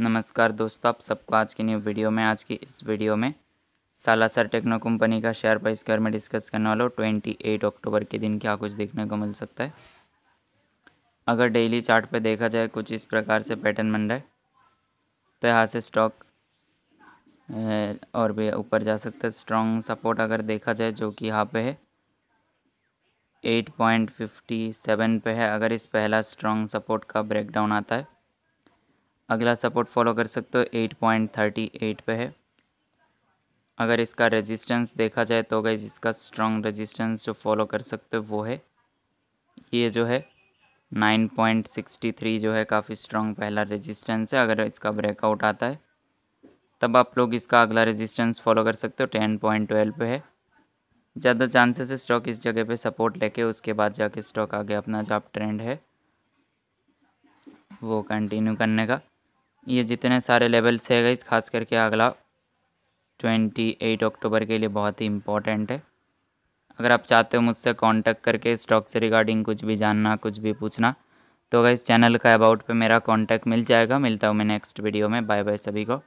नमस्कार दोस्तों आप सबको आज की न्यू वीडियो में आज की इस वीडियो में सालासर टेक्नो कंपनी का शेयर प्राइस के बारे में डिस्कस करने वाला हूँ ट्वेंटी एट अक्टूबर के दिन क्या कुछ देखने को मिल सकता है अगर डेली चार्ट पे देखा जाए कुछ इस प्रकार से पैटर्न बन रहा है तो यहाँ से स्टॉक और भी ऊपर जा सकता है स्ट्रॉन्ग सपोर्ट अगर देखा जाए जो कि यहाँ पे है एट पॉइंट फिफ्टी सेवन पे है अगर इस पहला स्ट्रॉन्ग सपोर्ट का ब्रेकडाउन आता है अगला सपोर्ट फॉलो कर सकते हो एट पॉइंट थर्टी एट पर है अगर इसका रेजिस्टेंस देखा जाए तो गई इसका स्ट्रॉन्ग रेजिस्टेंस जो फॉलो कर सकते हो वो है ये जो है नाइन पॉइंट सिक्सटी थ्री जो है काफ़ी स्ट्रॉन्ग पहला रेजिस्टेंस है अगर इसका ब्रेकआउट आता है तब आप लोग इसका अगला रेजिस्टेंस फॉलो कर सकते हो टेन पॉइंट ट्वेल्व पर है ज़्यादा चांसेस है स्टॉक इस जगह पे सपोर्ट लेके उसके बाद जाके स्टॉक आगे अपना जो आप ट्रेंड है वो कंटिन्यू करने का ये जितने सारे लेवल्स है गाइस खास करके अगला ट्वेंटी एट अक्टूबर के लिए बहुत ही इम्पोर्टेंट है अगर आप चाहते हो मुझसे कांटेक्ट करके स्टॉक से रिगार्डिंग कुछ भी जानना कुछ भी पूछना तो अगर चैनल का अबाउट पे मेरा कांटेक्ट मिल जाएगा मिलता हूँ मैं नेक्स्ट वीडियो में बाय बाय सभी को